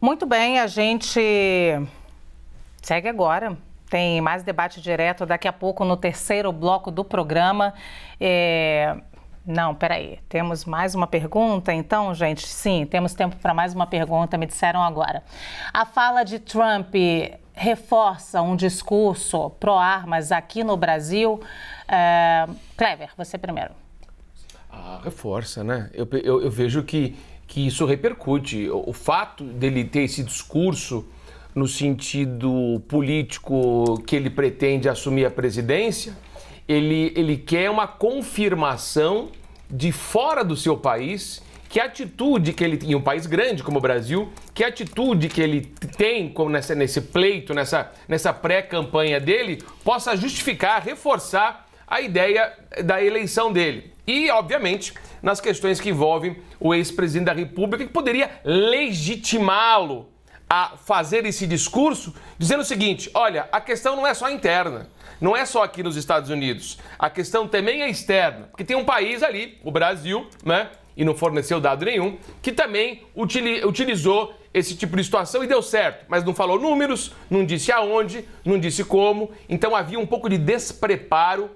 Muito bem, a gente segue agora. Tem mais debate direto daqui a pouco no terceiro bloco do programa. É... Não, peraí. Temos mais uma pergunta, então, gente? Sim, temos tempo para mais uma pergunta, me disseram agora. A fala de Trump reforça um discurso pró-armas aqui no Brasil. É... Clever, você primeiro. Ah, reforça, né? Eu, eu, eu vejo que que isso repercute. O fato dele ter esse discurso no sentido político que ele pretende assumir a presidência, ele, ele quer uma confirmação de fora do seu país que atitude que ele tem, em um país grande como o Brasil, que atitude que ele tem como nessa, nesse pleito, nessa, nessa pré-campanha dele, possa justificar, reforçar a ideia da eleição dele. E, obviamente, nas questões que envolvem o ex-presidente da República, que poderia legitimá-lo a fazer esse discurso, dizendo o seguinte: olha, a questão não é só interna, não é só aqui nos Estados Unidos, a questão também é externa, porque tem um país ali, o Brasil, né? E não forneceu dado nenhum, que também utilizou esse tipo de situação e deu certo, mas não falou números, não disse aonde, não disse como, então havia um pouco de despreparo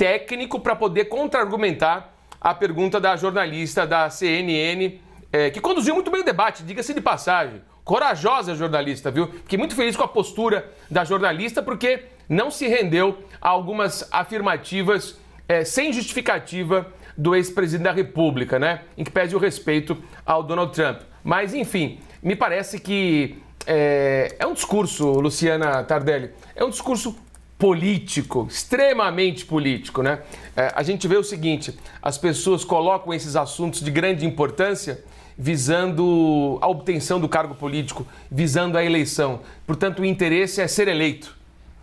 técnico para poder contra-argumentar a pergunta da jornalista da CNN, é, que conduziu muito bem o debate, diga-se de passagem. Corajosa jornalista, viu? Fiquei muito feliz com a postura da jornalista, porque não se rendeu a algumas afirmativas é, sem justificativa do ex-presidente da República, né? Em que pede o respeito ao Donald Trump. Mas, enfim, me parece que é, é, um discurso, Luciana Tardelli, é um discurso político, extremamente político, né? É, a gente vê o seguinte: as pessoas colocam esses assuntos de grande importância visando a obtenção do cargo político, visando a eleição. Portanto, o interesse é ser eleito.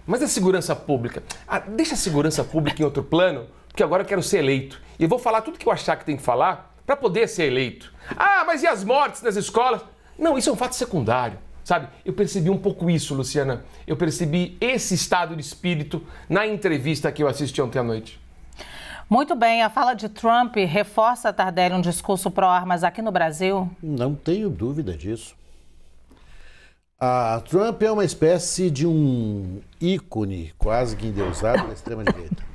Mas a segurança pública? Ah, deixa a segurança pública em outro plano, porque agora eu quero ser eleito. E eu vou falar tudo que eu achar que tem que falar para poder ser eleito. Ah, mas e as mortes nas escolas? Não, isso é um fato secundário. Sabe? Eu percebi um pouco isso, Luciana. Eu percebi esse estado de espírito na entrevista que eu assisti ontem à noite. Muito bem, a fala de Trump reforça, Tardelli, um discurso pró-armas aqui no Brasil? Não tenho dúvida disso. A Trump é uma espécie de um ícone quase que endeusado da extrema-direita.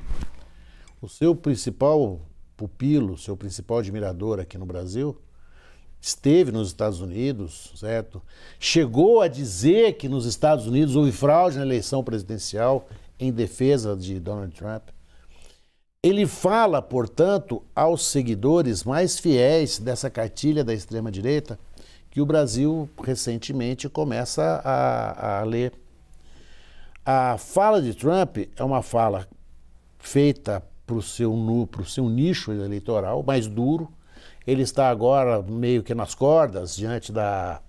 O seu principal pupilo, seu principal admirador aqui no Brasil esteve nos Estados Unidos, certo? Chegou a dizer que nos Estados Unidos houve fraude na eleição presidencial em defesa de Donald Trump. Ele fala, portanto, aos seguidores mais fiéis dessa cartilha da extrema-direita que o Brasil recentemente começa a, a ler. A fala de Trump é uma fala feita para o seu, seu nicho eleitoral mais duro, ele está agora meio que nas cordas diante da,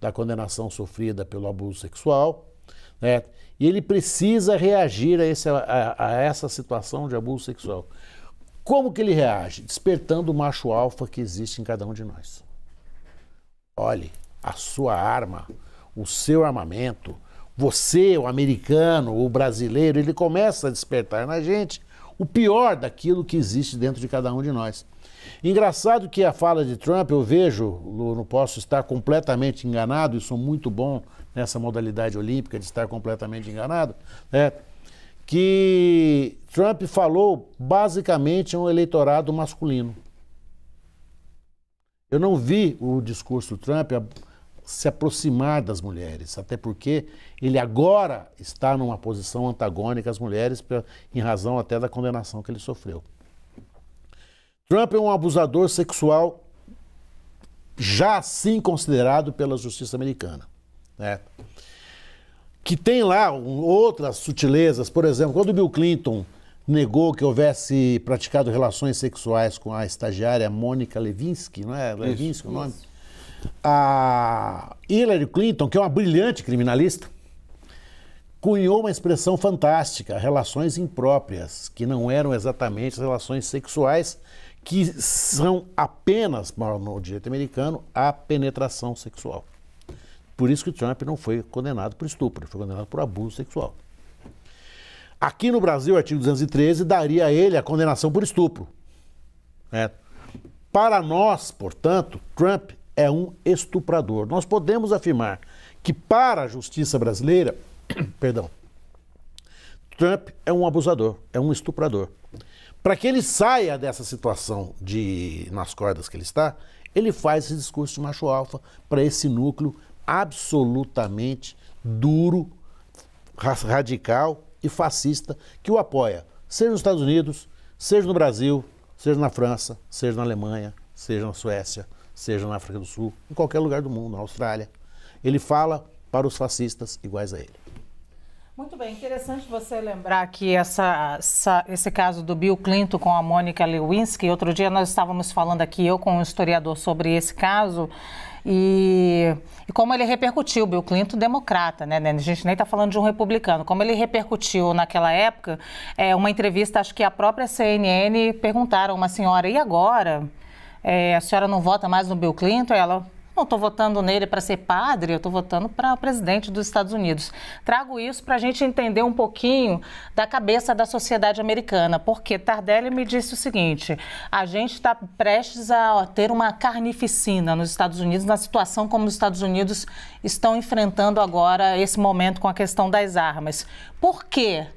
da condenação sofrida pelo abuso sexual, né? E ele precisa reagir a, esse, a, a essa situação de abuso sexual. Como que ele reage? Despertando o macho alfa que existe em cada um de nós. Olhe, a sua arma, o seu armamento, você, o americano, o brasileiro, ele começa a despertar na gente o pior daquilo que existe dentro de cada um de nós. Engraçado que a fala de Trump, eu vejo, não posso estar completamente enganado, e sou muito bom nessa modalidade olímpica de estar completamente enganado, né? que Trump falou basicamente a um eleitorado masculino. Eu não vi o discurso do Trump se aproximar das mulheres, até porque ele agora está numa posição antagônica às mulheres, em razão até da condenação que ele sofreu. Trump é um abusador sexual já assim considerado pela justiça americana. Né? Que tem lá outras sutilezas, por exemplo, quando Bill Clinton negou que houvesse praticado relações sexuais com a estagiária Mônica Levinsky, não é? Levinsky isso, é o nome? Isso. A Hillary Clinton, que é uma brilhante criminalista, cunhou uma expressão fantástica, relações impróprias, que não eram exatamente relações sexuais, que são apenas, no direito americano, a penetração sexual. Por isso que Trump não foi condenado por estupro, ele foi condenado por abuso sexual. Aqui no Brasil, o artigo 213 daria a ele a condenação por estupro. Né? Para nós, portanto, Trump é um estuprador. Nós podemos afirmar que, para a justiça brasileira, perdão, Trump é um abusador, é um estuprador. Para que ele saia dessa situação de nas cordas que ele está, ele faz esse discurso de macho alfa para esse núcleo absolutamente duro, radical e fascista que o apoia, seja nos Estados Unidos, seja no Brasil, seja na França, seja na Alemanha, seja na Suécia, seja na África do Sul, em qualquer lugar do mundo, na Austrália. Ele fala para os fascistas iguais a ele. Muito bem, interessante você lembrar que essa, essa, esse caso do Bill Clinton com a Mônica Lewinsky. Outro dia nós estávamos falando aqui, eu com um historiador, sobre esse caso e, e como ele repercutiu. Bill Clinton, democrata, né? né a gente nem está falando de um republicano. Como ele repercutiu naquela época, é, uma entrevista, acho que a própria CNN perguntaram uma senhora, e agora? é, a senhora não vota mais no Bill Clinton? Ela, não estou votando nele para ser padre, eu estou votando para presidente dos Estados Unidos. Trago isso para a gente entender um pouquinho da cabeça da sociedade americana, porque Tardelli me disse o seguinte: a gente está prestes a ter uma carnificina nos Estados Unidos, na situação como os Estados Unidos estão enfrentando agora esse momento com a questão das armas. Por quê?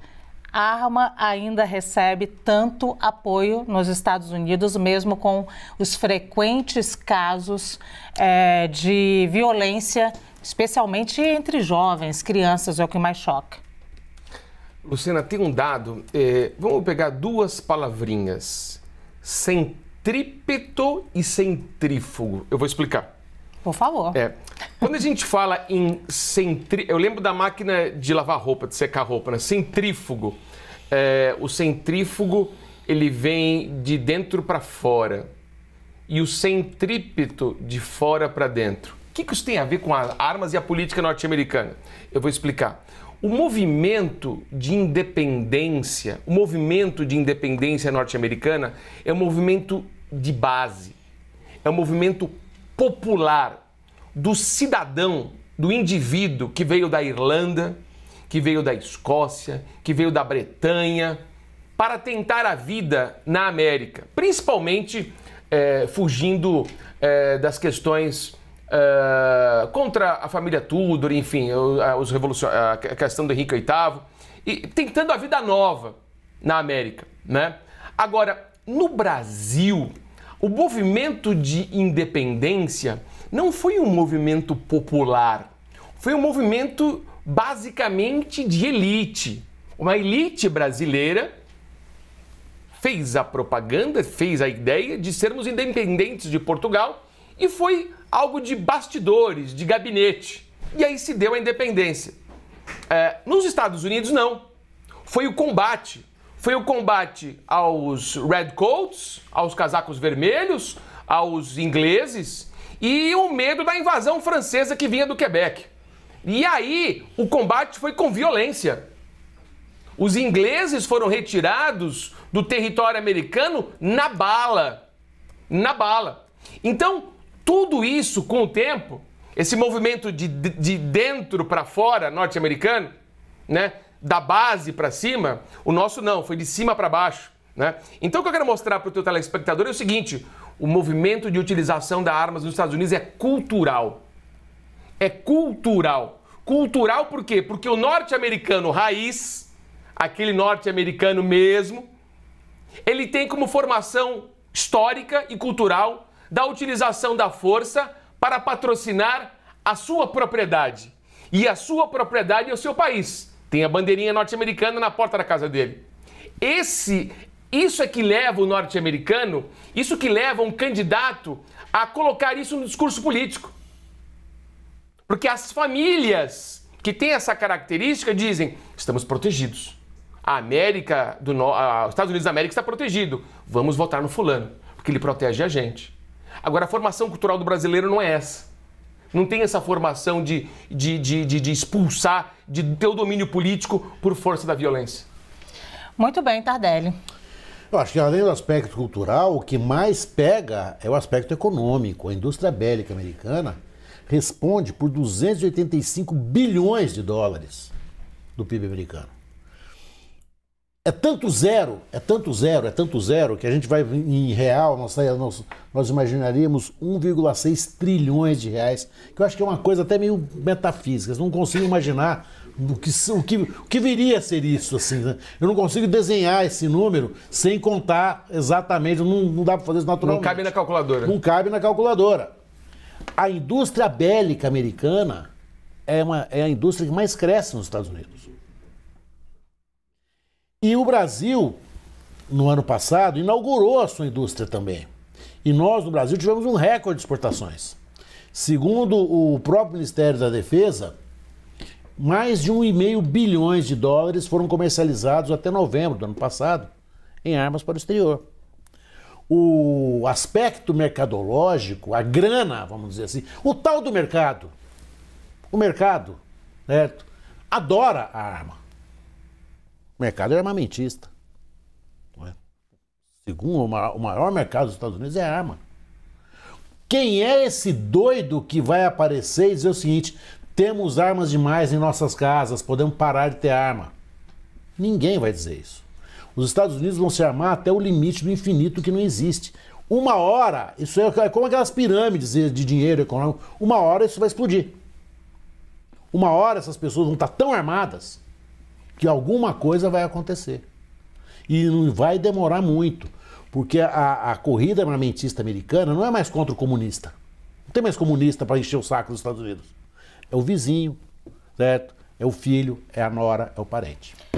arma ainda recebe tanto apoio nos Estados Unidos, mesmo com os frequentes casos é, de violência, especialmente entre jovens, crianças, é o que mais choca. Luciana, tem um dado. Eh, vamos pegar duas palavrinhas: centrípeto e centrífugo. Eu vou explicar. Por favor. É. Quando a gente fala em centrífugo, eu lembro da máquina de lavar roupa, de secar roupa, né? Centrífugo. É, o centrífugo ele vem de dentro para fora e o centrípeto de fora para dentro. O que, que isso tem a ver com as armas e a política norte-americana? Eu vou explicar. O movimento de independência, o movimento de independência norte-americana é um movimento de base, é um movimento popular do cidadão, do indivíduo que veio da Irlanda, que veio da Escócia, que veio da Bretanha, para tentar a vida na América, principalmente é, fugindo é, das questões é, contra a família Tudor, enfim, os revolucion... a questão do Henrique VIII, e tentando a vida nova na América, né? Agora, no Brasil, o movimento de independência não foi um movimento popular, foi um movimento basicamente de elite. Uma elite brasileira fez a propaganda, fez a ideia de sermos independentes de Portugal e foi algo de bastidores, de gabinete. E aí se deu a independência. É, nos Estados Unidos, não. Foi o combate, foi o combate aos Redcoats, aos casacos vermelhos, aos ingleses e o medo da invasão francesa que vinha do Quebec. E aí o combate foi com violência. Os ingleses foram retirados do território americano na bala. Na bala. Então, tudo isso com o tempo, esse movimento de, de dentro para fora norte-americano, né? da base para cima, o nosso não, foi de cima para baixo. Né? Então o que eu quero mostrar para o teu telespectador é o seguinte, o movimento de utilização da armas nos Estados Unidos é cultural. É cultural. Cultural por quê? Porque o norte-americano raiz, aquele norte-americano mesmo, ele tem como formação histórica e cultural da utilização da força para patrocinar a sua propriedade. E a sua propriedade é o seu país. Tem a bandeirinha norte-americana na porta da casa dele. Esse, isso é que leva o norte-americano, isso que leva um candidato a colocar isso no discurso político. Porque as famílias que têm essa característica dizem: estamos protegidos. A América do a, os Estados Unidos da América está protegido. Vamos votar no fulano, porque ele protege a gente. Agora a formação cultural do brasileiro não é essa. Não tem essa formação de, de, de, de, de expulsar, de ter o domínio político por força da violência. Muito bem, Tardelli. Eu acho que além do aspecto cultural, o que mais pega é o aspecto econômico. A indústria bélica americana responde por 285 bilhões de dólares do PIB americano. É tanto zero, é tanto zero, é tanto zero, que a gente vai em real, nós, nós, nós imaginaríamos 1,6 trilhões de reais, que eu acho que é uma coisa até meio metafísica, eu não consigo imaginar o que, o que, o que viria a ser isso, assim, né? Eu não consigo desenhar esse número sem contar exatamente, não, não dá para fazer isso naturalmente. Não cabe na calculadora. Não cabe na calculadora. A indústria bélica americana é, uma, é a indústria que mais cresce nos Estados Unidos. E o Brasil, no ano passado, inaugurou a sua indústria também. E nós, no Brasil, tivemos um recorde de exportações. Segundo o próprio Ministério da Defesa, mais de 1,5 bilhões de dólares foram comercializados até novembro do ano passado em armas para o exterior. O aspecto mercadológico, a grana, vamos dizer assim, o tal do mercado, o mercado, certo? Adora a arma. O mercado é armamentista. É? Segundo, o maior mercado dos Estados Unidos é arma. Quem é esse doido que vai aparecer e dizer o seguinte: temos armas demais em nossas casas, podemos parar de ter arma? Ninguém vai dizer isso. Os Estados Unidos vão se armar até o limite do infinito que não existe. Uma hora, isso é, é como aquelas pirâmides de dinheiro econômico, uma hora isso vai explodir. Uma hora essas pessoas vão estar tão armadas que alguma coisa vai acontecer. E não vai demorar muito, porque a, a corrida armamentista americana não é mais contra o comunista. Não tem mais comunista para encher o saco dos Estados Unidos. É o vizinho, certo? É o filho, é a nora, é o parente.